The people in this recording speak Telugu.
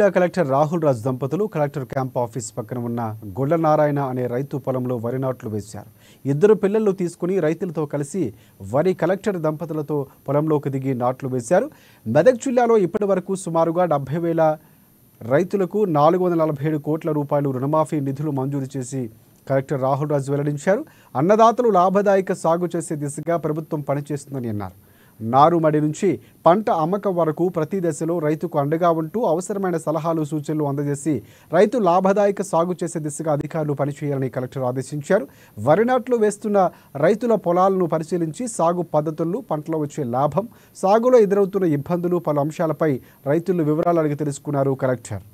జిల్లా కలెక్టర్ రాహుల్ రాజ్ దంపతులు కలెక్టర్ క్యాంప్ ఆఫీస్ పక్కన ఉన్న గొల్లనారాయణ అనే రైతు పొలంలో వరి నాట్లు వేశారు ఇద్దరు పిల్లలు తీసుకుని రైతులతో కలిసి వరి కలెక్టర్ దంపతులతో పొలంలోకి దిగి నాట్లు వేశారు మెదక్ జిల్లాలో ఇప్పటి వరకు సుమారుగా డెబ్బై వేల రైతులకు నాలుగు నలభై ఏడు కోట్ల రూపాయలు రుణమాఫీ నిధులు మంజూరు చేసి కలెక్టర్ రాహుల్ రాజ్ వెల్లడించారు అన్నదాతలు లాభదాయక సాగు చేసే దిశగా ప్రభుత్వం పనిచేస్తుందని అన్నారు నారుమడి నుంచి పంట అమ్మకం వరకు ప్రతి దశలో రైతుకు అండగా ఉంటూ అవసరమైన సలహాలు సూచనలు అందజేసి రైతు లాభదాయక సాగు చేసే దిశగా అధికారులు పనిచేయాలని కలెక్టర్ ఆదేశించారు వరి నాట్లు వేస్తున్న రైతుల పొలాలను పరిశీలించి సాగు పద్ధతులు పంటలో వచ్చే లాభం సాగులో ఎదురవుతున్న ఇబ్బందులు పలు అంశాలపై రైతులు వివరాలు అడిగి తెలుసుకున్నారు కలెక్టర్